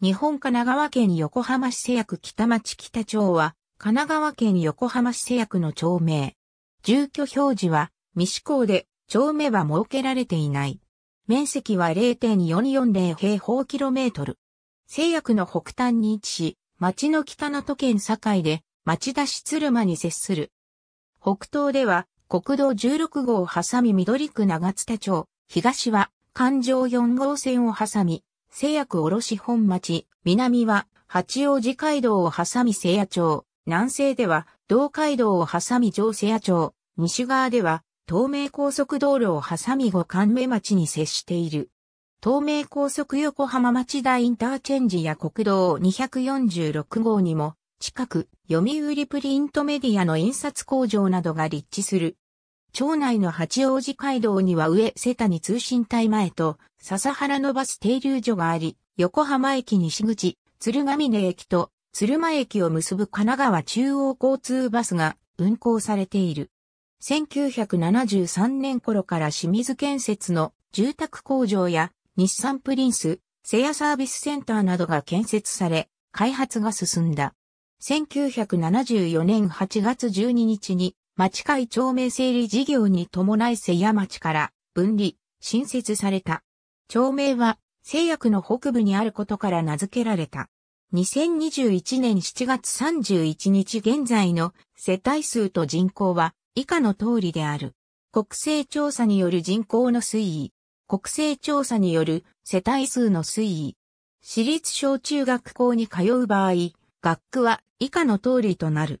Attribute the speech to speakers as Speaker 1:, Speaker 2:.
Speaker 1: 日本神奈川県横浜市製薬北町北町は、神奈川県横浜市製薬の町名。住居表示は、未施行で、町名は設けられていない。面積は0.440平方キロメートル。製薬の北端に位置し、町の北の都県境で、町田市鶴間に接する。北東では、国道16号を挟み緑区長津田町、東は、環状4号線を挟み、製薬卸本町、南は八王子街道を挟み聖夜町、南西では道街道を挟み上聖夜町、西側では東名高速道路を挟み五関目町に接している。東名高速横浜町田インターチェンジや国道246号にも、近く、読売プリントメディアの印刷工場などが立地する町内の八王子街道には上瀬谷通信隊前と笹原のバス停留所があり、横浜駅西口、鶴ヶ峰駅と鶴間駅を結ぶ神奈川中央交通バスが運行されている。1973年頃から清水建設の住宅工場や日産プリンス、セアサービスセンターなどが建設され、開発が進んだ。1974年8月12日に町会町名整理事業に伴い瀬谷町から分離、新設された。町名は、製薬の北部にあることから名付けられた。2021年7月31日現在の世帯数と人口は以下の通りである。国勢調査による人口の推移。国勢調査による世帯数の推移。私立小中学校に通う場合、学区は以下の通りとなる。